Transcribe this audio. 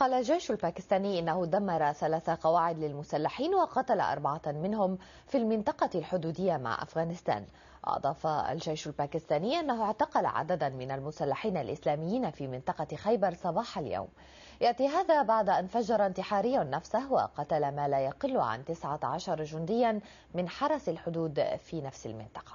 قال الجيش الباكستاني إنه دمر ثلاث قواعد للمسلحين وقتل أربعة منهم في المنطقة الحدودية مع أفغانستان أضاف الجيش الباكستاني أنه اعتقل عددا من المسلحين الإسلاميين في منطقة خيبر صباح اليوم يأتي هذا بعد أن فجر انتحاري نفسه وقتل ما لا يقل عن 19 جنديا من حرس الحدود في نفس المنطقة